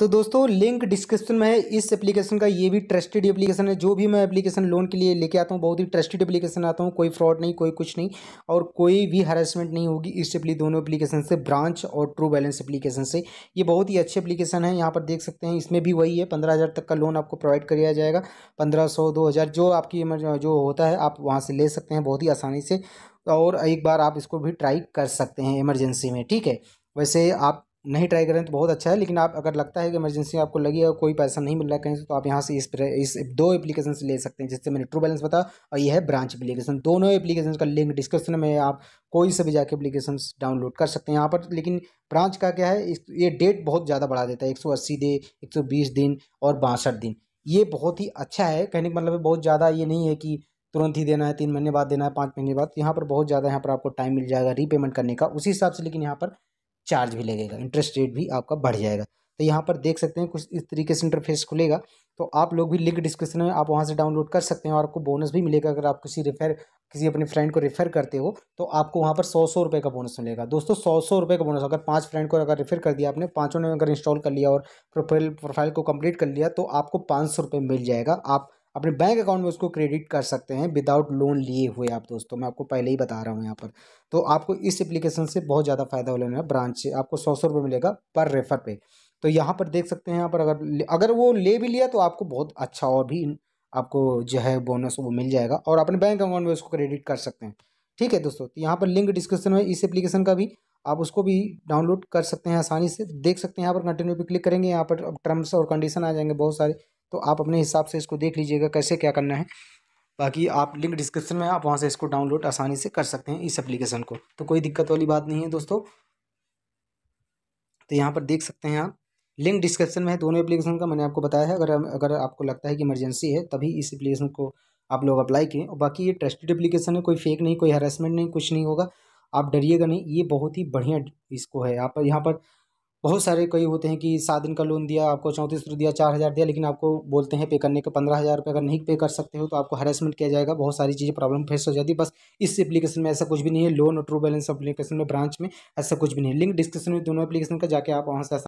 तो दोस्तों link description में है इस एप्लीकेशन का ये भी ट्रस्टेड एप्लीकेशन है जो भी मैं एप्लीकेशन लोन के लिए लेके आता हूँ बहुत ही ट्रस्टेड एप्लीकेशन आता हूँ कोई फ्रॉड नहीं कोई कुछ नहीं और कोई भी हरासमेंट नहीं होगी इस एप्ली दोनों एप्लीकेशन से ब्रांच और ट्रू बैलेंस एप्लीकेशन से ये बहुत ही अच्छे एप्लीकेशन है यहाँ पर देख सकते हैं इसमें भी वही है पंद्रह तक का लोन आपको प्रोवाइड कराया जाएगा पंद्रह सौ जो आपकी जो होता है आप वहाँ से ले सकते हैं बहुत ही आसानी से और एक बार आप इसको भी ट्राई कर सकते हैं इमरजेंसी में ठीक है वैसे आप नहीं ट्राई करें तो बहुत अच्छा है लेकिन आप अगर लगता है कि इमरजेंसी आपको लगी है कोई पैसा नहीं मिल रहा है कहीं से तो आप यहाँ से इस इस दो एप्लीकेशन से ले सकते हैं जिससे मैंने ट्रू बैलेंस बता और यह है ब्रांच एप्लीकेशन दोनों एप्लीकेशन का लिंक डिस्क्रिप्शन में आप कोई से भी जाके एप्लीकेशन डाउनलोड कर सकते हैं यहाँ पर लेकिन ब्रांच का क्या है ये डेट बहुत ज़्यादा बढ़ा देता है एक दे एक दिन और बासठ दिन ये बहुत ही अच्छा है कहने का मतलब बहुत ज़्यादा ये नहीं है कि तुरंत ही देना है तीन महीने बाद देना है पाँच महीने बाद यहाँ पर बहुत ज़्यादा यहाँ पर आपको टाइम मिल जाएगा रीपेमेंट करने का उसी हिसाब से लेकिन यहाँ पर चार्ज भी लगेगा इंटरेस्ट रेट भी आपका बढ़ जाएगा तो यहाँ पर देख सकते हैं कुछ इस तरीके से इंटरफेस खुलेगा तो आप लोग भी लिंक डिस्क्रिप्शन में आप वहाँ से डाउनलोड कर सकते हैं और आपको बोनस भी मिलेगा अगर आप किसी रेफर किसी अपने फ्रेंड को रेफर करते हो तो आपको वहाँ पर सौ सौ रुपये का बोनस मिलेगा दोस्तों सौ सौ रुपये का बोनस अगर पांच फ्रेंड को अगर रेफर कर दिया आपने पाँचों ने अगर इंस्टॉल कर लिया और प्रोफाइल प्रोफाइल को कम्प्लीट कर लिया तो आपको पाँच सौ रुपये मिल जाएगा आप अपने बैंक अकाउंट में उसको क्रेडिट कर सकते हैं विदाउट लोन लिए हुए आप दोस्तों मैं आपको पहले ही बता रहा हूँ यहाँ पर तो आपको इस एप्लीकेशन से बहुत ज़्यादा फायदा होने वाला ब्रांच से आपको सौ सौ रुपये मिलेगा पर रेफर पे तो यहाँ पर देख सकते हैं यहाँ पर अगर अगर वो ले भी लिया तो आपको बहुत अच्छा और भी आपको जो है बोनस वो मिल जाएगा और अपने बैंक अकाउंट में उसको क्रेडिट कर सकते हैं ठीक है दोस्तों तो यहाँ पर लिंक डिस्क्रिप्शन में इस एप्लीकेशन का भी आप उसको भी डाउनलोड कर सकते हैं आसानी से देख सकते हैं यहाँ पर कंटिन्यू पर क्लिक करेंगे यहाँ पर अब टर्म्स और कंडीशन आ जाएंगे बहुत सारे तो आप अपने हिसाब से इसको देख लीजिएगा कैसे क्या करना है बाकी आप लिंक डिस्क्रिप्शन में आप वहाँ से इसको डाउनलोड आसानी से कर सकते हैं इस एप्लीकेशन को तो कोई दिक्कत वाली बात नहीं है दोस्तों तो यहाँ पर देख सकते हैं आप लिंक डिस्क्रिप्शन में है दोनों एप्लीकेशन का मैंने आपको बताया है अगर अगर आपको लगता है कि इमरजेंसी है तभी इस एप्लीकेशन को आप लोग अप्लाई किए और बाकी ये ट्रस्टेड एप्लीकेशन है कोई फेक नहीं कोई हरासमेंट नहीं कुछ नहीं होगा आप डरिएगा नहीं ये बहुत ही बढ़िया इसको है आप यहाँ पर बहुत सारे कई होते हैं कि सात दिन का लोन दिया आपको चौंतीस सौ दिया चार हज़ार दिया लेकिन आपको बोलते हैं पे करने के पंद्रह हज़ार रुपये अगर नहीं पे कर सकते हो तो आपको हरेसमेंट किया जाएगा बहुत सारी चीज़ें प्रॉब्लम फेस हो जाती है बस इस एप्लीकेशन में ऐसा कुछ भी नहीं है लोन और ट्रू बैलेंस अपलीकेशन में ब्रांच में ऐसा कुछ भी नहीं है लिंक डिस्क्रिप्शन में दोनों एप्लीकेशन का जाकर आप वहाँ से